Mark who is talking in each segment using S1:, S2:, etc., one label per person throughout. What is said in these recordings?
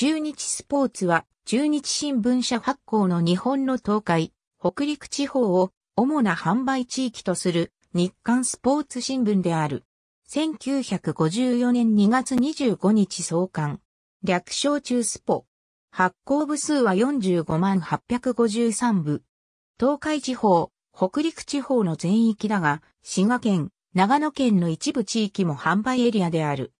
S1: 中日スポーツは、中日新聞社発行の日本の東海、北陸地方を主な販売地域とする日刊スポーツ新聞である。1954年2月25日創刊。略称中スポ。発行部数は45万853部。東海地方、北陸地方の全域だが、滋賀県、長野県の一部地域も販売エリアである。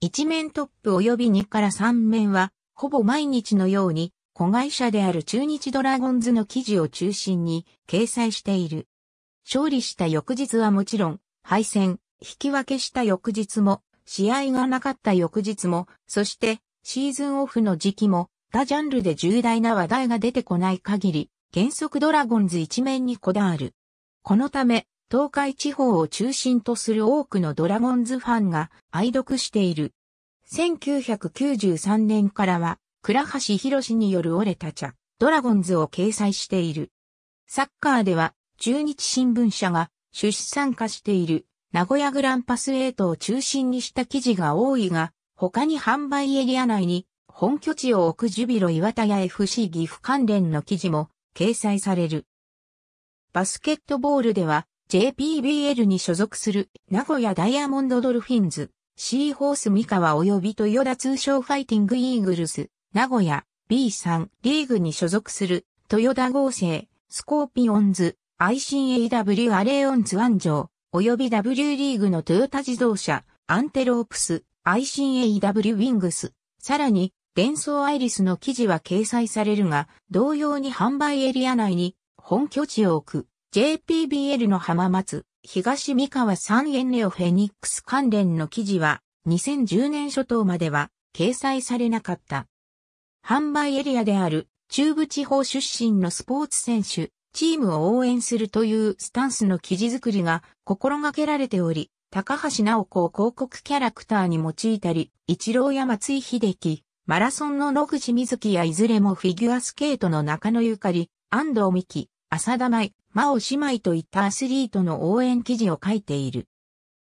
S1: 一面トップ及び2から3面はほぼ毎日のように、子会社である中日ドラゴンズの記事を中心に掲載している。勝利した翌日はもちろん、敗戦、引き分けした翌日も、試合がなかった翌日も、そしてシーズンオフの時期も、他ジャンルで重大な話題が出てこない限り、原則ドラゴンズ一面にこだわる。このため、東海地方を中心とする多くのドラゴンズファンが愛読している1993年からは、倉橋博による折れた茶ドラゴンズを掲載している。サッカーでは、中日新聞社が出資参加している名古屋グランパス8を中心にした記事が多いが、他に販売エリア内に本拠地を置くジュビロ岩田や FC 岐阜関連の記事も掲載される。バスケットボールでは JPBL に所属する名古屋ダイヤモンドドルフィンズ、シーホース三河及び豊田通商ファイティングイーグルス、名古屋、B3 リーグに所属する、豊田合成、スコーピオンズ、ICAW アレオンズ安城、及び W リーグのトヨタ自動車、アンテロープス、ICAW ウィングス、さらに、伝送アイリスの記事は掲載されるが、同様に販売エリア内に本拠地を置く。JPBL の浜松、東三河三円ネオフェニックス関連の記事は、2010年初頭までは掲載されなかった。販売エリアである中部地方出身のスポーツ選手、チームを応援するというスタンスの記事作りが心がけられており、高橋直子を広告キャラクターに用いたり、一郎や松井秀樹、マラソンの野口瑞希やいずれもフィギュアスケートの中野ゆかり、安藤美希、浅田舞、真央姉妹といったアスリートの応援記事を書いている。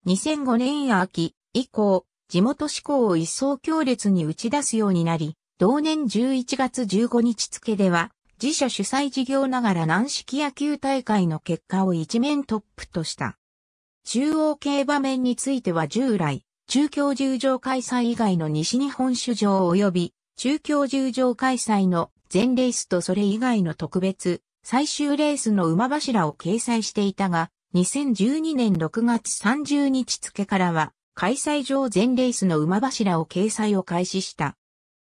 S1: 2005年秋以降、地元志向を一層強烈に打ち出すようになり、同年11月15日付では、自社主催事業ながら軟式野球大会の結果を一面トップとした。中央競馬面については従来、中京十条開催以外の西日本主場及び中京十条開催の全レースとそれ以外の特別最終レースの馬柱を掲載していたが、2012年6月30日付からは、開催上全レースの馬柱を掲載を開始した。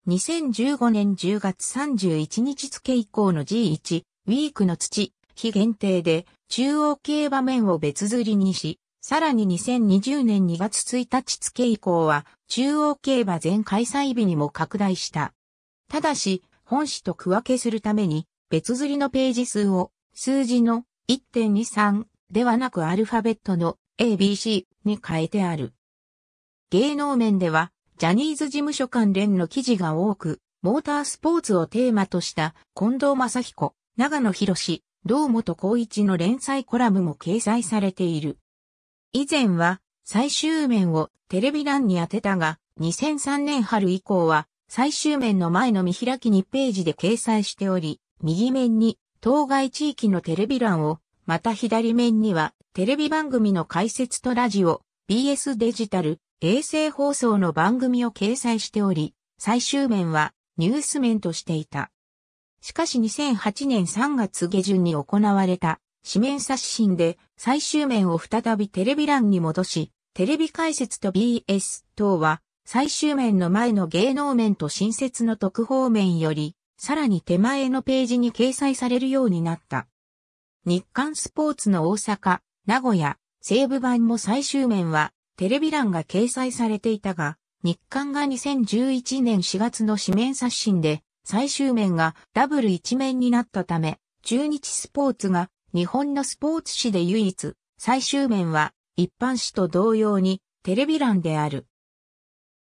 S1: 2015年10月31日付以降の G1、ウィークの土、非限定で、中央競馬面を別釣りにし、さらに2020年2月1日付以降は、中央競馬全開催日にも拡大した。ただし、本市と区分けするために、別釣りのページ数を数字の1.23ではなくアルファベットの ABC に変えてある。芸能面ではジャニーズ事務所関連の記事が多く、モータースポーツをテーマとした近藤正彦、長野博士、堂本光一の連載コラムも掲載されている。以前は最終面をテレビ欄に当てたが、2003年春以降は最終面の前の見開きにページで掲載しており、右面に当該地域のテレビ欄を、また左面にはテレビ番組の解説とラジオ、BS デジタル、衛星放送の番組を掲載しており、最終面はニュース面としていた。しかし2008年3月下旬に行われた紙面刷新で最終面を再びテレビ欄に戻し、テレビ解説と BS 等は最終面の前の芸能面と新設の特報面よりさらに手前のページに掲載されるようになった。日刊スポーツの大阪、名古屋、西部版も最終面はテレビ欄が掲載されていたが、日刊が2011年4月の紙面刷新で最終面がダブル一面になったため、中日スポーツが日本のスポーツ誌で唯一、最終面は一般誌と同様にテレビ欄である。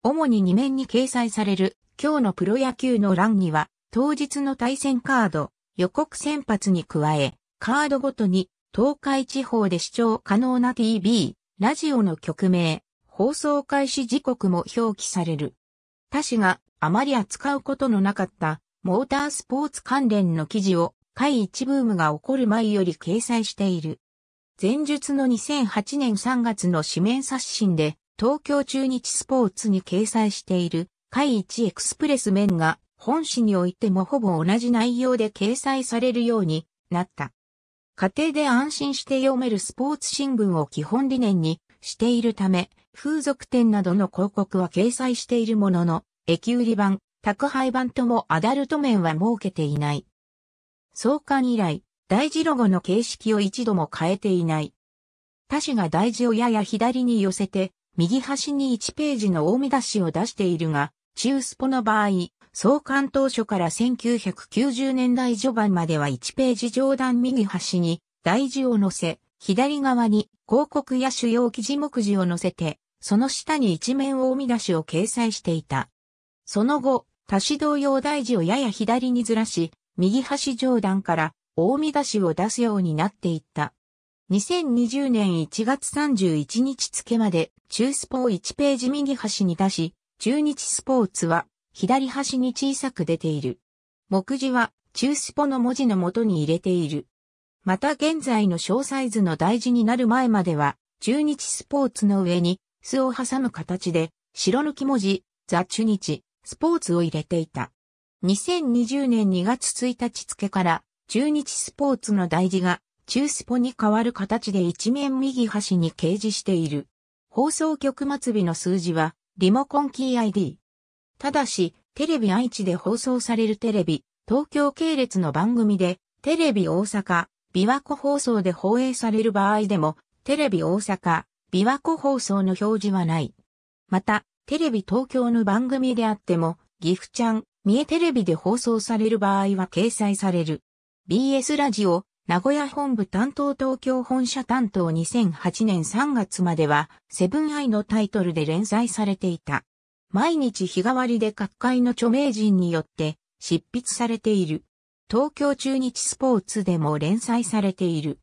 S1: 主に2面に掲載される今日のプロ野球の欄には当日の対戦カード、予告先発に加え、カードごとに東海地方で視聴可能な TV、ラジオの曲名、放送開始時刻も表記される。他紙があまり扱うことのなかったモータースポーツ関連の記事を会一ブームが起こる前より掲載している。前述の2008年3月の紙面刷新で東京中日スポーツに掲載している会一エクスプレス面が本誌においてもほぼ同じ内容で掲載されるようになった。家庭で安心して読めるスポーツ新聞を基本理念にしているため、風俗店などの広告は掲載しているものの、駅売り版、宅配版ともアダルト面は設けていない。創刊以来、大事ロゴの形式を一度も変えていない。他紙が大事をやや左に寄せて、右端に1ページの大見出しを出しているが、中スポの場合、創刊当初から1990年代序盤までは1ページ上段右端に大字を載せ、左側に広告や主要記事目次を載せて、その下に一面大見出しを掲載していた。その後、多指導用大事をやや左にずらし、右端上段から大見出しを出すようになっていった。2020年1月31日付まで中スポを1ページ右端に出し、中日スポーツは左端に小さく出ている。目次は、中スポの文字の元に入れている。また現在の小サイズの大事になる前までは、中日スポーツの上に、巣を挟む形で、白抜き文字、ザ中日、スポーツを入れていた。2020年2月1日付から、中日スポーツの大事が、中スポに変わる形で一面右端に掲示している。放送局末尾の数字は、リモコンキー ID。ただし、テレビ愛知で放送されるテレビ、東京系列の番組で、テレビ大阪、琵琶湖放送で放映される場合でも、テレビ大阪、琵琶湖放送の表示はない。また、テレビ東京の番組であっても、岐阜ちゃん、三重テレビで放送される場合は掲載される。BS ラジオ、名古屋本部担当東京本社担当2008年3月までは、セブンアイのタイトルで連載されていた。毎日日替わりで各界の著名人によって執筆されている。東京中日スポーツでも連載されている。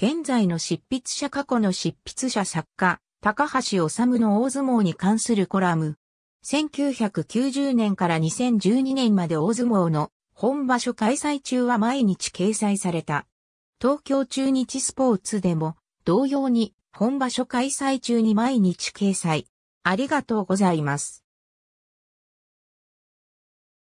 S1: 現在の執筆者過去の執筆者作家、高橋治の大相撲に関するコラム。1990年から2012年まで大相撲の本場所開催中は毎日掲載された。東京中日スポーツでも同様に本場所開催中に毎日掲載。ありがとうございます。